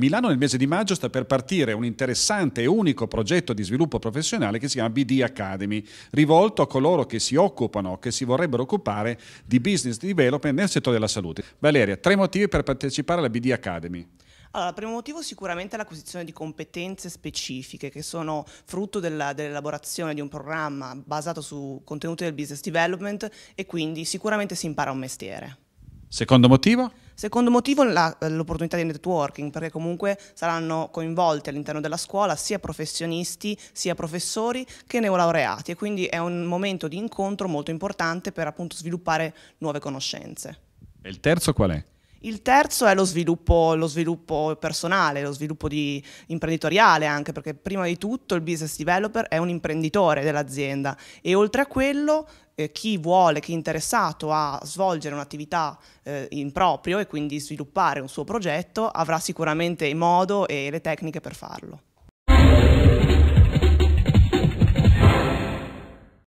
Milano nel mese di maggio sta per partire un interessante e unico progetto di sviluppo professionale che si chiama BD Academy, rivolto a coloro che si occupano, che si vorrebbero occupare di business development nel settore della salute. Valeria, tre motivi per partecipare alla BD Academy. Allora, il primo motivo sicuramente è l'acquisizione di competenze specifiche che sono frutto dell'elaborazione di un programma basato su contenuti del business development e quindi sicuramente si impara un mestiere. Secondo motivo? Secondo motivo la, l'opportunità di networking, perché comunque saranno coinvolti all'interno della scuola sia professionisti, sia professori che neolaureati e quindi è un momento di incontro molto importante per appunto sviluppare nuove conoscenze. E il terzo qual è? Il terzo è lo sviluppo, lo sviluppo, personale, lo sviluppo di, imprenditoriale anche, perché prima di tutto il business developer è un imprenditore dell'azienda e oltre a quello eh, chi vuole, chi è interessato a svolgere un'attività eh, in proprio e quindi sviluppare un suo progetto avrà sicuramente modo e le tecniche per farlo.